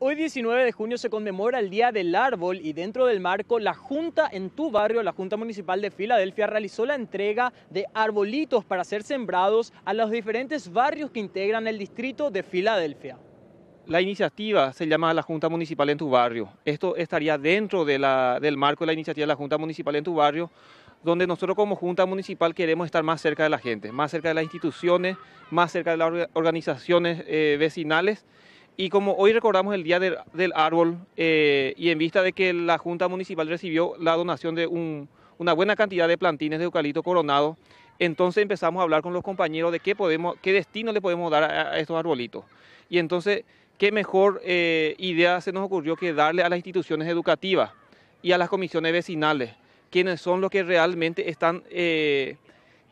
Hoy 19 de junio se conmemora el Día del Árbol y dentro del marco la Junta en tu barrio, la Junta Municipal de Filadelfia, realizó la entrega de arbolitos para ser sembrados a los diferentes barrios que integran el distrito de Filadelfia. La iniciativa se llama la Junta Municipal en tu barrio. Esto estaría dentro del marco de la iniciativa de la Junta Municipal en tu barrio, donde nosotros como Junta Municipal queremos estar más cerca de la gente, más cerca de las instituciones, más cerca de las organizaciones eh, vecinales y como hoy recordamos el Día del, Árbol eh, y en vista de que la Junta Municipal recibió la donación de una buena cantidad de plantines de eucalipto coronado, entonces empezamos a hablar con los compañeros de qué, podemos, qué destino le podemos dar a, estos arbolitos. Y entonces, qué mejor eh, idea se nos ocurrió que darle a las instituciones educativas y a las comisiones vecinales, quienes son los que realmente están, eh,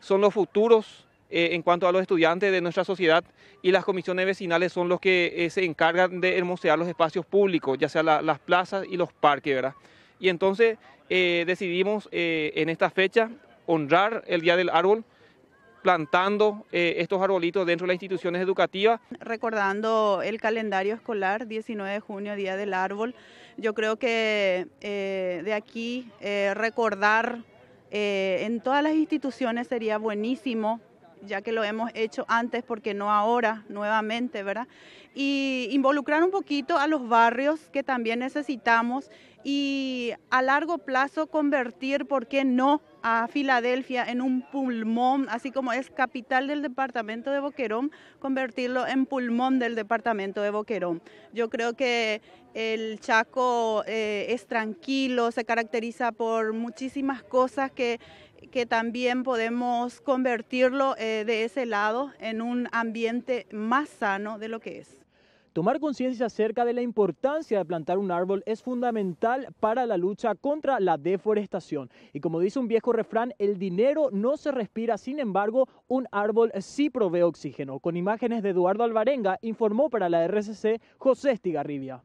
son los futuros eh, en cuanto a los estudiantes de nuestra sociedad y las comisiones vecinales son los que eh, se encargan de hermosear los espacios públicos, ya sea las plazas y los parques, Y entonces eh, decidimos en esta fecha honrar el Día del Árbol plantando estos arbolitos dentro de las instituciones educativas. Recordando el calendario escolar, 19 de junio, Día del Árbol, yo creo que de aquí recordar en todas las instituciones sería buenísimo ya que lo hemos hecho antes, porque no ahora, nuevamente, ¿verdad? Y involucrar un poquito a los barrios que también necesitamos y a largo plazo convertir, ¿por qué no?, a Filadelfia en un pulmón, así como es capital del departamento de Boquerón, convertirlo en pulmón del departamento de Boquerón. Yo creo que el Chaco eh, es tranquilo, se caracteriza por muchísimas cosas que, también podemos convertirlo eh, de ese lado en un ambiente más sano de lo que es. Tomar conciencia acerca de la importancia de plantar un árbol es fundamental para la lucha contra la deforestación. Y como dice un viejo refrán, el dinero no se respira, sin embargo, un árbol sí provee oxígeno. Con imágenes de Eduardo Alvarenga, informó para la RCC José Estigarribia.